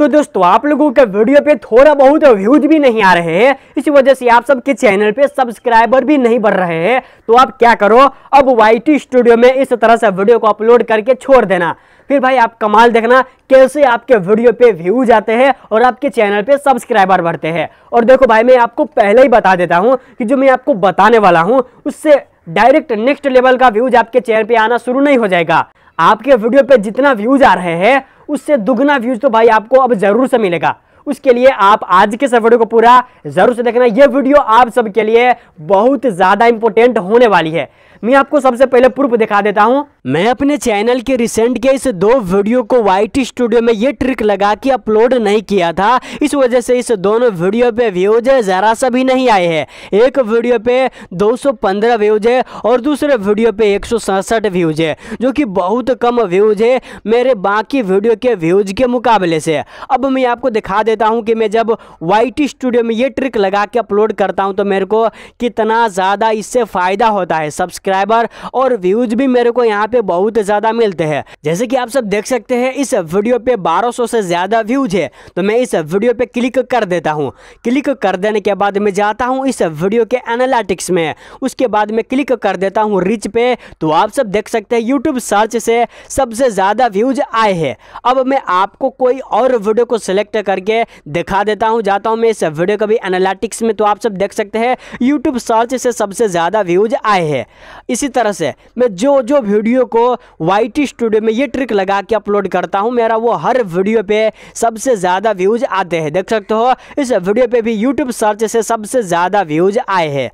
तो दोस्तों आप लोगों के वीडियो पे थोड़ा बहुत व्यूज भी नहीं आ रहे हैं इसी वजह से आप सबके चैनल पे सब्सक्राइबर भी नहीं बढ़ रहे हैं तो आप क्या करो अब वाई स्टूडियो में इस तरह से वीडियो को अपलोड करके छोड़ देना फिर भाई आप कमाल देखना कैसे आपके वीडियो पे व्यूज आते हैं और आपके चैनल पे सब्सक्राइबर बढ़ते हैं और देखो भाई मैं आपको पहले ही बता देता हूँ कि जो मैं आपको बताने वाला हूँ उससे डायरेक्ट नेक्स्ट लेवल का व्यूज आपके चैनल पे आना शुरू नहीं हो जाएगा आपके वीडियो पे जितना व्यूज आ रहे हैं उससे दुगना व्यूज तो भाई आपको अब जरूर से मिलेगा उसके लिए आप आज के वीडियो को पूरा जरूर से देखना यह वीडियो आप सबके लिए बहुत ज्यादा इंपॉर्टेंट होने वाली है मैं आपको सबसे पहले प्रूफ दिखा देता हूँ मैं अपने चैनल के रिसेंट के इस दो वीडियो को वाइट स्टूडियो में ये ट्रिक लगा के अपलोड नहीं किया था इस वजह से इस दोनों वीडियो पे व्यूज जरा सा भी नहीं आए हैं एक वीडियो पे 215 व्यूज है और दूसरे वीडियो पे एक व्यूज है जो कि बहुत कम व्यूज है मेरे बाकी वीडियो के व्यूज के मुकाबले से अब मैं आपको दिखा देता देता हूँ कि मैं जब वाई स्टूडियो में ये ट्रिक लगा के अपलोड करता हूँ तो मेरे को कितना ज़्यादा इससे फ़ायदा होता है सब्सक्राइबर और व्यूज भी मेरे को यहाँ पर बहुत ज़्यादा मिलते हैं जैसे कि आप सब देख सकते हैं इस वीडियो पे 1200 से ज़्यादा व्यूज है तो मैं इस वीडियो पे क्लिक कर देता हूँ क्लिक कर देने के बाद मैं जाता हूँ इस वीडियो के एनालिटिक्स में उसके बाद मैं क्लिक कर देता हूँ रिच पे तो आप सब देख सकते हैं यूट्यूब सर्च से सबसे ज़्यादा व्यूज आए हैं अब मैं आपको कोई और वीडियो को सिलेक्ट करके है दिखा देता हूँ जाता हूँ मैं इस वीडियो का भी एनालिटिक्स में तो आप सब देख सकते हैं यूट्यूब सर्च से सबसे ज़्यादा व्यूज आए हैं इसी तरह से मैं जो जो वीडियो को वाई स्टूडियो में ये ट्रिक लगा के अपलोड करता हूँ मेरा वो हर वीडियो पर सबसे ज़्यादा व्यूज आते हैं देख सकते हो इस वीडियो पर भी यूट्यूब सर्च से सबसे ज़्यादा व्यूज आए हैं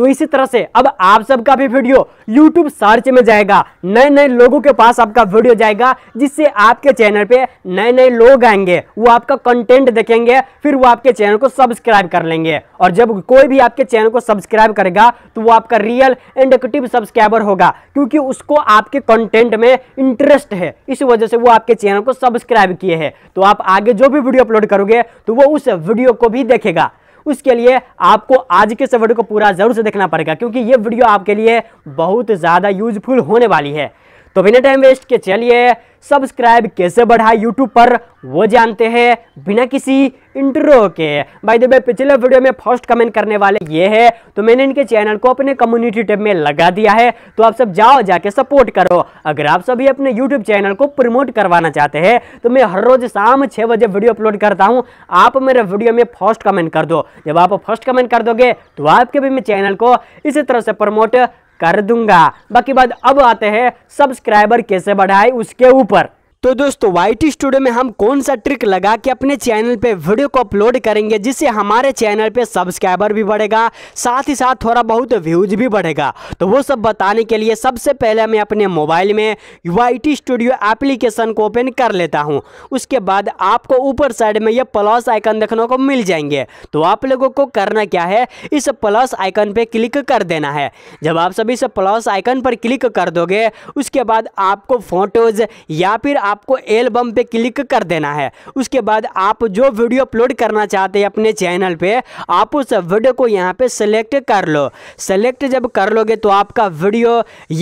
तो इसी तरह से अब आप सबका भी वीडियो यूट्यूब सर्च में जाएगा नए नए लोगों के पास आपका वीडियो जाएगा जिससे आपके चैनल पे नए नए लोग आएंगे वो आपका कंटेंट देखेंगे फिर वो आपके चैनल को सब्सक्राइब कर लेंगे और जब कोई भी आपके चैनल को सब्सक्राइब करेगा तो वो आपका रियल एंड एक्टिव सब्सक्राइबर होगा क्योंकि उसको आपके कंटेंट में इंटरेस्ट है इस वजह से वो आपके चैनल को सब्सक्राइब किए हैं तो आप आगे जो भी वीडियो अपलोड करोगे तो वो उस वीडियो को भी देखेगा उसके लिए आपको आज के इस वीडियो को पूरा जरूर से देखना पड़ेगा क्योंकि ये वीडियो आपके लिए बहुत ज़्यादा यूजफुल होने वाली है तो बिना टाइम वेस्ट के चलिए सब्सक्राइब कैसे बढ़ाए यूट्यूब पर वो जानते हैं बिना किसी इंटरव्यो के भाई देखिए पिछले वीडियो में फर्स्ट कमेंट करने वाले ये है तो मैंने इनके चैनल को अपने कम्युनिटी टैब में लगा दिया है तो आप सब जाओ जाके सपोर्ट करो अगर आप सभी अपने यूट्यूब चैनल को प्रमोट करवाना चाहते हैं तो मैं हर रोज शाम छः बजे वीडियो अपलोड करता हूँ आप मेरे वीडियो में फर्स्ट कमेंट कर दो जब आप फर्स्ट कमेंट कर दोगे तो आपके भी मैं चैनल को इसी तरह से प्रमोट कर दूंगा बाकी बात अब आते हैं सब्सक्राइबर कैसे बढ़ाए उसके ऊपर तो दोस्तों वाई स्टूडियो में हम कौन सा ट्रिक लगा के अपने चैनल पे वीडियो को अपलोड करेंगे जिससे हमारे चैनल पे सब्सक्राइबर भी बढ़ेगा साथ ही साथ थोड़ा बहुत व्यूज भी बढ़ेगा तो वो सब बताने के लिए सबसे पहले मैं अपने मोबाइल में वाई स्टूडियो एप्लीकेशन को ओपन कर लेता हूँ उसके बाद आपको ऊपर साइड में ये प्लस आइकन देखने को मिल जाएंगे तो आप लोगों को करना क्या है इस प्लस आइकन पर क्लिक कर देना है जब आप सभी इस प्लस आइकन पर क्लिक कर दोगे उसके बाद आपको फोटोज या फिर आपको एल्बम पे क्लिक कर देना है उसके बाद आप जो वीडियो अपलोड करना चाहते हैं अपने चैनल पे आप उस वीडियो को यहाँ पे सेलेक्ट कर लो सेलेक्ट जब कर लोगे तो आपका वीडियो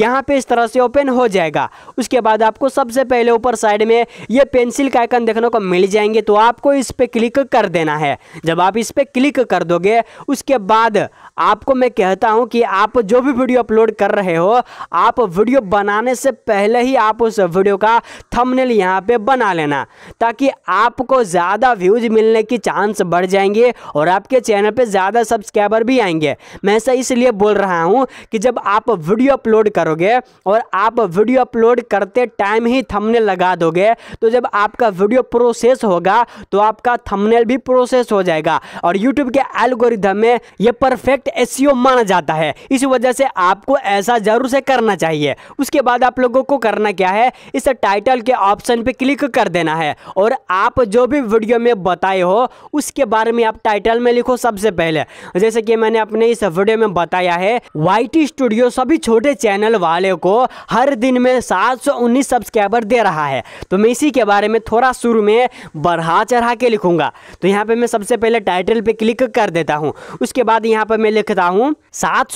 यहाँ पे इस तरह से ओपन हो जाएगा उसके बाद आपको सबसे पहले ऊपर साइड में ये पेंसिल का आइकन देखने को मिल जाएंगे तो आपको इस पर क्लिक कर देना है जब आप इस पर क्लिक कर दोगे उसके बाद आपको मैं कहता हूँ कि आप जो भी वीडियो अपलोड कर रहे हो आप वीडियो बनाने से पहले ही आप उस वीडियो का थंबनेल थंबनेल यहाँ पे बना लेना ताकि आपको ज़्यादा व्यूज मिलने की चांस बढ़ जाएंगे और आपके चैनल पे ज़्यादा सब्सक्राइबर भी आएंगे मैं ऐसा इसलिए बोल रहा हूँ कि जब आप वीडियो अपलोड करोगे और आप वीडियो अपलोड करते टाइम ही थमनेल लगा दोगे तो जब आपका वीडियो प्रोसेस होगा तो आपका थमनेल भी प्रोसेस हो जाएगा और यूट्यूब के एल्गोरिदम में ये परफेक्ट एस e माना जाता है इस वजह से आपको ऐसा जरूर से करना चाहिए उसके बाद आप लोगों को करना क्या है इस टाइटल के ऑप्शन पे क्लिक कर देना है और आप जो भी वीडियो में बताए हो उसके बारे में आप टाइटल में लिखो सबसे पहले जैसे कि मैंने अपने इस वीडियो में बताया है वाइट स्टूडियो सभी छोटे चैनल वाले को हर दिन में सात सब्सक्राइबर दे रहा है तो मैं इसी के बारे में थोड़ा शुरू में बढ़ा चढ़ा के लिखूंगा तो यहाँ पे मैं सबसे पहले टाइटल पे क्लिक कर देता हूँ उसके बाद यहाँ पे मैं लिखता हूँ सात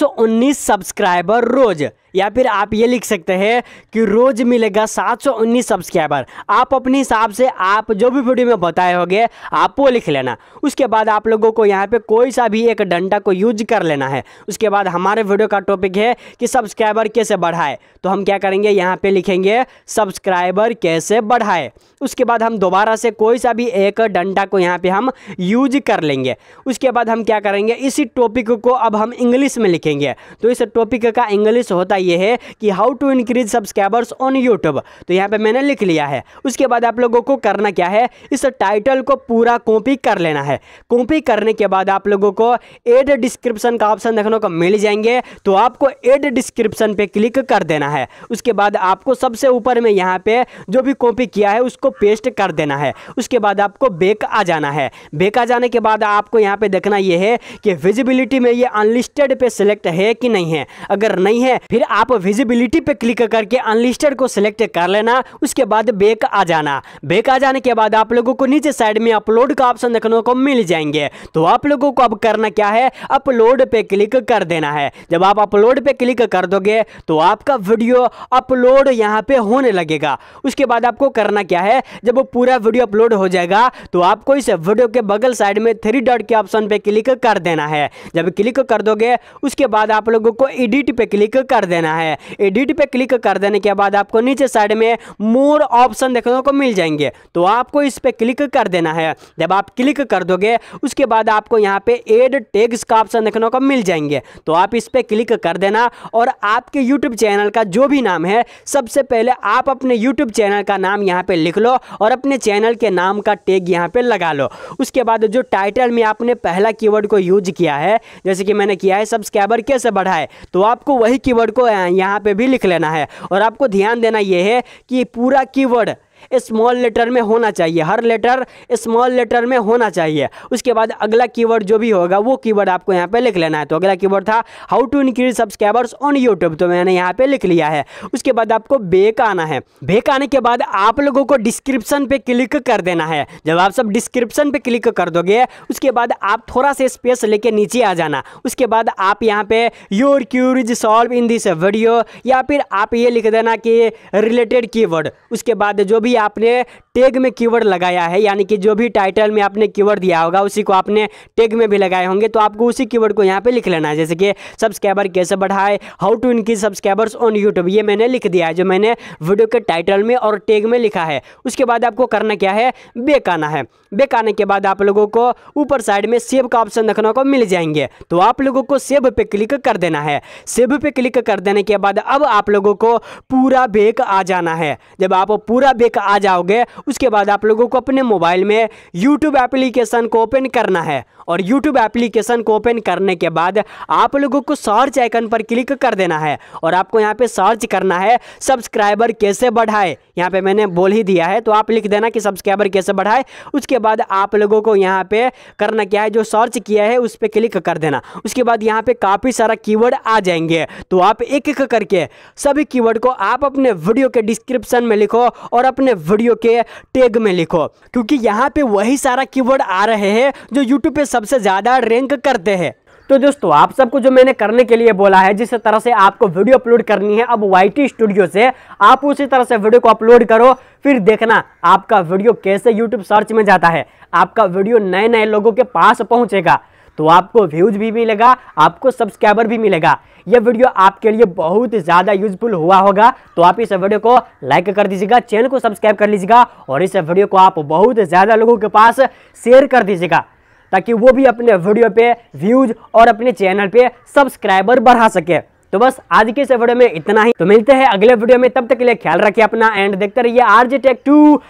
सब्सक्राइबर रोज़ या फिर आप ये लिख सकते हैं कि रोज़ मिलेगा 719 सब्सक्राइबर आप अपने हिसाब से आप जो भी वीडियो में बताए होंगे आप वो लिख लेना उसके बाद आप लोगों को यहाँ पे कोई सा भी एक डंडा को यूज कर लेना है उसके बाद हमारे वीडियो का टॉपिक है कि सब्सक्राइबर कैसे बढ़ाए तो हम क्या करेंगे यहाँ पर लिखेंगे सब्सक्राइबर कैसे बढ़ाए उसके बाद हम दोबारा से कोई सा भी एक डंडा को यहाँ पे हम यूज कर लेंगे उसके बाद हम क्या करेंगे इसी टॉपिक को अब हम इंग्लिश में लिखेंगे तो इस टॉपिक का इंग्लिश होता ये है कि how to increase subscribers on YouTube तो यहाँ पे मैंने लिख लिया है उसके बाद आप लोगों को करना क्या है इस टाइटल को पूरा कॉपी कर लेना है कॉपी करने के बाद आप लोगों को एड डिस्क्रिप्शन का ऑप्शन देखने को मिल जाएंगे तो आपको एड डिस्क्रिप्शन पर क्लिक कर देना है उसके बाद आपको सबसे ऊपर में यहाँ पर जो भी कॉपी किया है उसको पेस्ट कर देना है उसके बाद आपको बेक आ जाना है बेक आ जाने के बाद आपको यहाँ पर देखना यह है कि विजिबिलिटी में ये अनलिस्टेड पे सिलेक्ट है कि नहीं है अगर नहीं है फिर आप विजिबिलिटी पे क्लिक करके अनलिस्टेड को सिलेक्ट कर लेना उसके बाद बेक आ जाना बेक आ जाने के बाद आप लोगों को नीचे साइड में अपलोड का ऑप्शन देखने को मिल जाएंगे तो आप लोगों को अब करना क्या है अपलोड पे क्लिक कर देना है जब आप अपलोड पे क्लिक कर दोगे तो आपका वीडियो अपलोड यहाँ पे होने लगेगा उसके बाद आपको करना क्या है जब वो पूरा वीडियो अपलोड हो जाएगा तो आपको इस वीडियो के बगल साइड में थ्री डॉट के ऑप्शन पे क्लिक कर देना है जब क्लिक कर दोगे उसके बाद आप लोगों को एडिट पे क्लिक कर देना देना है एडिट पे क्लिक कर देने के बाद आपको नीचे साइड में मोर ऑप्शन देखने को मिल जाएंगे तो आपको इस पर क्लिक कर देना है जब आप क्लिक कर दोगे उसके बाद आपको यहाँ पे एड टैग्स का ऑप्शन देखने को मिल जाएंगे तो आप इस पर क्लिक कर देना और आपके यूट्यूब चैनल का जो भी नाम है सबसे पहले आप अपने यूट्यूब चैनल का नाम यहाँ पे लिख लो और अपने चैनल के नाम का टेग यहाँ पे लगा लो उसके बाद जो टाइटल में आपने पहला कीवर्ड को यूज किया है जैसे कि मैंने किया है सब्सक्राइबर कैसे बढ़ाए तो आपको वही कीवर्ड को यहाँ पे भी लिख लेना है और आपको ध्यान देना यह है कि पूरा कीवर्ड स्मॉल लेटर में होना चाहिए हर लेटर स्मॉल लेटर में होना चाहिए उसके बाद अगला कीवर्ड जो भी होगा वो कीवर्ड आपको यहाँ पे लिख लेना है तो अगला कीवर्ड था how to increase subscribers on YouTube तो मैंने यहाँ पे लिख लिया है उसके बाद आपको बेक आना है बेक आने के बाद आप लोगों को डिस्क्रिप्शन पे क्लिक कर देना है जब आप सब डिस्क्रिप्शन पे क्लिक कर दोगे उसके बाद आप थोड़ा सा स्पेस लेके नीचे आ जाना उसके बाद आप यहाँ पे your queries solve in this video या फिर आप ये लिख देना कि रिलेटेड की उसके बाद जो भी भी आपने टैग में कीवर्ड लगाया है यानी कि जो भी टाइटल में आपने कीवर्ड दिया होगा उसी को आपने टैग में भी लगाए होंगे तो आपको उसी कीवर्ड को यहाँ पे लिख लेना है जैसे कि सब्सक्राइबर कैसे बढ़ाए how to increase subscribers on YouTube ये मैंने लिख दिया है जो मैंने वीडियो के टाइटल में और टेग में लिखा है उसके बाद आपको करना क्या है बेक आना है बेक आने के बाद आप लोगों को ऊपर साइड में सेव का ऑप्शन रखने को मिल जाएंगे तो आप लोगों को सेव पे क्लिक कर देना है सेव पे क्लिक कर देने के बाद अब आप लोगों को पूरा बेक आ जाना है जब आप पूरा बेक आ जाओगे उसके बाद आप लोगों को अपने मोबाइल में यूट्यूब एप्लीकेशन को ओपन करना है और यूट्यूब एप्लीकेशन को ओपन करने के बाद आप लोगों को सर्च आइकन पर क्लिक कर देना है और आपको यहाँ पे सर्च करना है सब्सक्राइबर कैसे बढ़ाए यहाँ पे मैंने बोल ही दिया है तो आप लिख देना कि सब्सक्राइबर कैसे बढ़ाए उसके बाद आप लोगों को यहाँ पे करना क्या है जो सर्च किया है उस पर क्लिक कर देना उसके बाद यहाँ पे काफ़ी सारा कीवर्ड आ जाएंगे तो आप एक एक करके सभी कीवर्ड को आप अपने वीडियो के डिस्क्रिप्शन में लिखो और अपने वीडियो के टैग में लिखो क्योंकि यहाँ पे वही सारा कीवर्ड आ रहे हैं जो यूट्यूब पे सबसे ज़्यादा रैंक करते हैं तो दोस्तों आप सबको जो मैंने करने के लिए बोला है जिस तरह से आपको वीडियो अपलोड करनी है अब वाई स्टूडियो से आप उसी तरह से वीडियो को अपलोड करो फिर देखना आपका वीडियो कैसे यूट्यूब सर्च में जाता है आपका वीडियो नए नए लोगों के पास पहुंचेगा तो आपको व्यूज भी मिलेगा आपको सब्सक्राइबर भी मिलेगा यह वीडियो आपके लिए बहुत ज़्यादा यूजफुल हुआ होगा तो आप इस वीडियो को लाइक कर दीजिएगा चैनल को सब्सक्राइब कर लीजिएगा और इस वीडियो को आप बहुत ज़्यादा लोगों के पास शेयर कर दीजिएगा ताकि वो भी अपने वीडियो पे व्यूज और अपने चैनल पे सब्सक्राइबर बढ़ा सके तो बस आज के इस वीडियो में इतना ही तो मिलते हैं अगले वीडियो में तब तक के लिए ख्याल रखिए अपना एंड देखते रहिए आर टेक टू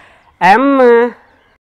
एम